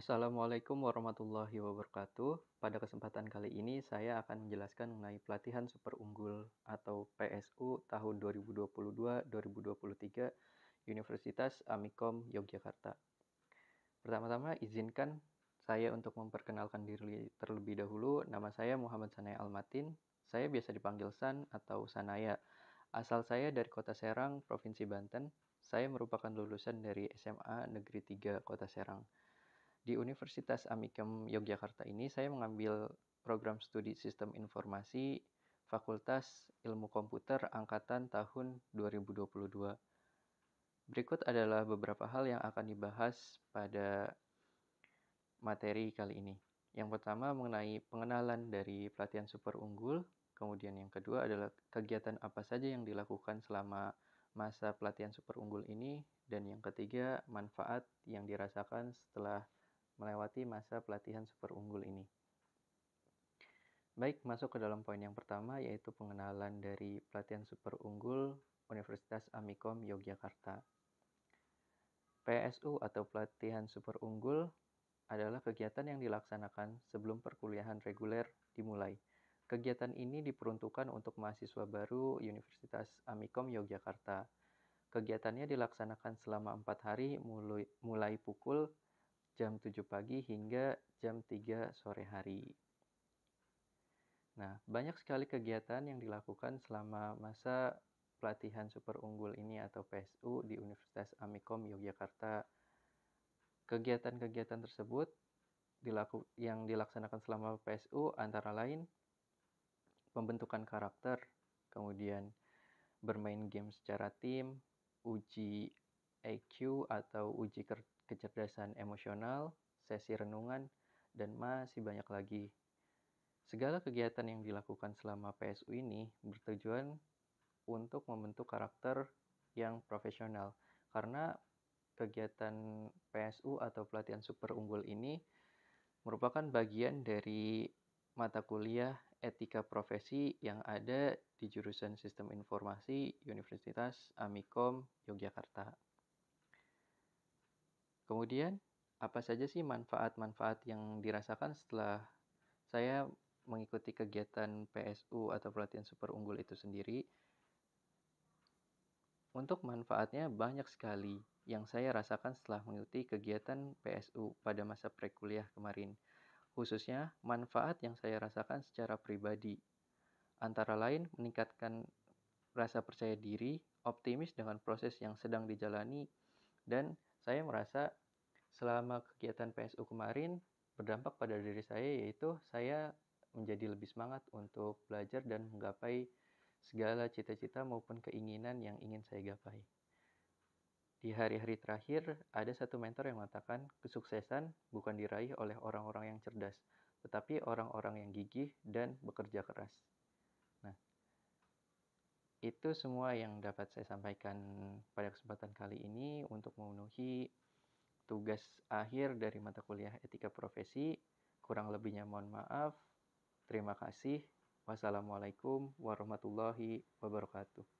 Assalamualaikum warahmatullahi wabarakatuh. Pada kesempatan kali ini saya akan menjelaskan mengenai pelatihan super unggul atau PSU tahun 2022-2023 Universitas Amikom Yogyakarta. Pertama-tama izinkan saya untuk memperkenalkan diri terlebih dahulu. Nama saya Muhammad Sanaya Almatin. Saya biasa dipanggil San atau Sanaya. Asal saya dari Kota Serang, Provinsi Banten. Saya merupakan lulusan dari SMA Negeri 3 Kota Serang di Universitas Amikem Yogyakarta ini saya mengambil program studi Sistem Informasi Fakultas Ilmu Komputer angkatan tahun 2022. Berikut adalah beberapa hal yang akan dibahas pada materi kali ini. Yang pertama mengenai pengenalan dari pelatihan super unggul, kemudian yang kedua adalah kegiatan apa saja yang dilakukan selama masa pelatihan super unggul ini, dan yang ketiga manfaat yang dirasakan setelah melewati masa pelatihan super unggul ini. Baik, masuk ke dalam poin yang pertama yaitu pengenalan dari pelatihan super unggul Universitas Amikom Yogyakarta. PSU atau pelatihan super unggul adalah kegiatan yang dilaksanakan sebelum perkuliahan reguler dimulai. Kegiatan ini diperuntukkan untuk mahasiswa baru Universitas Amikom Yogyakarta. Kegiatannya dilaksanakan selama empat hari mulai, pukul jam 7 pagi hingga jam 3 sore hari. Nah, banyak sekali kegiatan yang dilakukan selama masa pelatihan super unggul ini atau PSU di Universitas Amikom Yogyakarta. Kegiatan-kegiatan tersebut dilaku, yang dilaksanakan selama PSU antara lain pembentukan karakter, kemudian bermain game secara tim, uji EQ atau uji kecerdasan emosional, sesi renungan, dan masih banyak lagi. Segala kegiatan yang dilakukan selama PSU ini bertujuan untuk membentuk karakter yang profesional, karena kegiatan PSU atau pelatihan super unggul ini merupakan bagian dari mata kuliah etika profesi yang ada di jurusan Sistem Informasi Universitas Amikom Yogyakarta. Kemudian, apa saja sih manfaat-manfaat yang dirasakan setelah saya mengikuti kegiatan PSU atau pelatihan super unggul itu sendiri? Untuk manfaatnya banyak sekali yang saya rasakan setelah mengikuti kegiatan PSU pada masa prekuliah kemarin. Khususnya manfaat yang saya rasakan secara pribadi. Antara lain meningkatkan rasa percaya diri, optimis dengan proses yang sedang dijalani, dan saya merasa selama kegiatan PSU kemarin berdampak pada diri saya yaitu saya menjadi lebih semangat untuk belajar dan menggapai segala cita-cita maupun keinginan yang ingin saya gapai. Di hari-hari terakhir, ada satu mentor yang mengatakan kesuksesan bukan diraih oleh orang-orang yang cerdas, tetapi orang-orang yang gigih dan bekerja keras itu semua yang dapat saya sampaikan pada kesempatan kali ini untuk memenuhi tugas akhir dari mata kuliah etika profesi. Kurang lebihnya mohon maaf. Terima kasih. Wassalamualaikum warahmatullahi wabarakatuh.